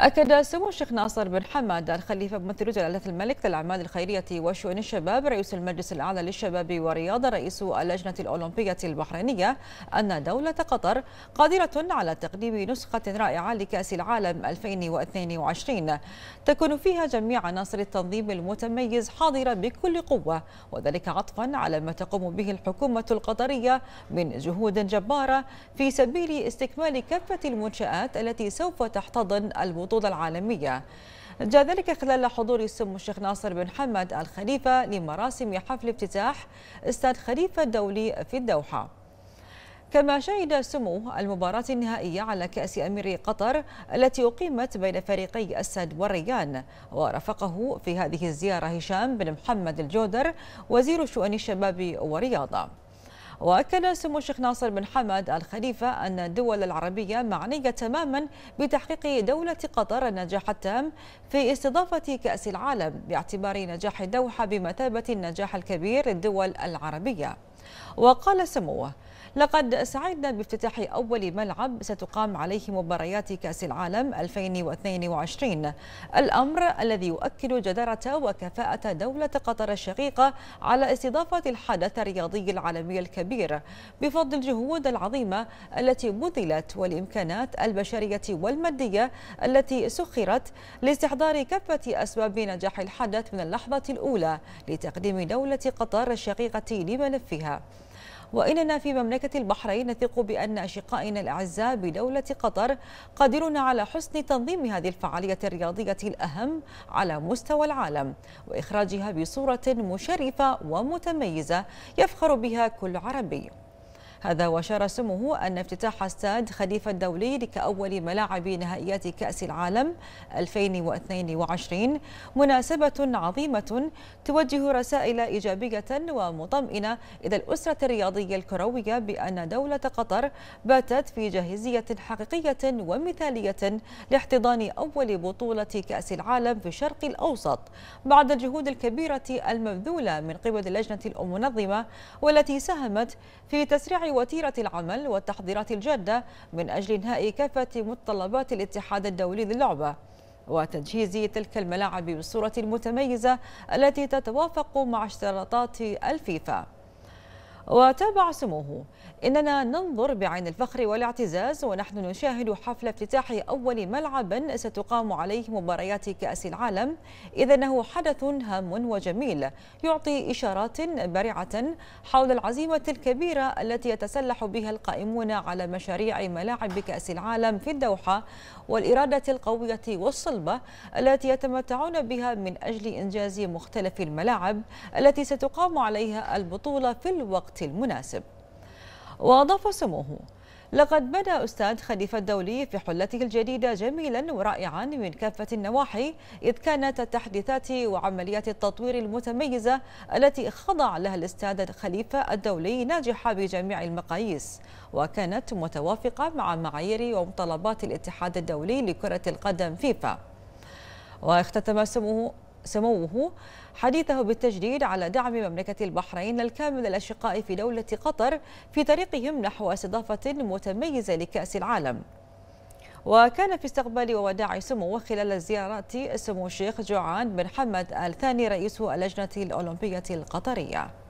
أكد سمو الشيخ ناصر بن حماد الخليفة ممثل جلالة الملك للأعمال الخيرية وشؤون الشباب رئيس المجلس الأعلى للشباب والرياضة رئيس اللجنة الأولمبية البحرينية أن دولة قطر قادرة على تقديم نسخة رائعة لكأس العالم 2022 تكون فيها جميع عناصر التنظيم المتميز حاضرة بكل قوة وذلك عطفا على ما تقوم به الحكومة القطرية من جهود جبارة في سبيل استكمال كافة المنشآت التي سوف تحتضن البطولة البطولة العالمية جاء ذلك خلال حضور سمو الشيخ ناصر بن حمد الخليفة لمراسم حفل افتتاح استاد خليفة الدولي في الدوحة كما شهد سمو المباراة النهائية على كأس أمير قطر التي أقيمت بين فريقي أسد والريان ورافقه في هذه الزيارة هشام بن محمد الجودر وزير شؤون الشباب والرياضة وأكد سمو الشيخ ناصر بن حمد الخليفة أن الدول العربية معنية تماما بتحقيق دولة قطر النجاح التام في استضافة كأس العالم باعتبار نجاح الدوحة بمثابة النجاح الكبير للدول العربية وقال سموه لقد سعدنا بافتتاح أول ملعب ستقام عليه مباريات كأس العالم 2022 الأمر الذي يؤكد جدارة وكفاءة دولة قطر الشقيقة على استضافة الحدث الرياضي العالمي الكبير بفضل الجهود العظيمة التي بذلت والإمكانات البشرية والمادية التي سخرت لاستحضار كافة أسباب نجاح الحدث من اللحظة الأولى لتقديم دولة قطر الشقيقة لملفها وإننا في مملكة البحرين نثق بأن أشقائنا الأعزاء بدولة قطر قادرون على حسن تنظيم هذه الفعالية الرياضية الأهم على مستوى العالم وإخراجها بصورة مشرفة ومتميزة يفخر بها كل عربي هذا وشار سموه أن افتتاح استاد خليفة الدولي لكأول ملاعب نهائيات كأس العالم 2022 مناسبة عظيمة توجه رسائل إيجابية ومطمئنة إلى الأسرة الرياضية الكروية بأن دولة قطر باتت في جاهزية حقيقية ومثالية لاحتضان أول بطولة كأس العالم في الشرق الأوسط بعد الجهود الكبيرة المبذولة من قبل اللجنة المنظمة والتي ساهمت في تسريع وتيرة العمل والتحضيرات الجادة من أجل إنهاء كافة متطلبات الاتحاد الدولي للعبة وتجهيز تلك الملاعب بصورة متميزة التي تتوافق مع اشتراطات الفيفا وتابع سموه إننا ننظر بعين الفخر والاعتزاز ونحن نشاهد حفل افتتاح أول ملعب ستقام عليه مباريات كأس العالم إذ أنه حدث هام وجميل يعطي إشارات بارعة حول العزيمة الكبيرة التي يتسلح بها القائمون على مشاريع ملاعب كأس العالم في الدوحة والإرادة القوية والصلبة التي يتمتعون بها من أجل إنجاز مختلف الملاعب التي ستقام عليها البطولة في الوقت الوقت المناسب وأضاف سموه لقد بدا أستاذ خليفة الدولي في حلته الجديدة جميلا ورائعا من كافة النواحي إذ كانت التحديثات وعمليات التطوير المتميزة التي خضع لها الأستاذ خليفة الدولي ناجحة بجميع المقاييس وكانت متوافقة مع معايير ومطالبات الاتحاد الدولي لكرة القدم فيفا واختتم سموه سموه حديثه بالتجديد على دعم مملكة البحرين الكامل للأشقاء في دولة قطر في طريقهم نحو استضافة متميزة لكأس العالم وكان في استقبال ووداع سموه خلال زيارة سمو الشيخ جوعان بن حمد الثاني رئيس اللجنة الأولمبية القطرية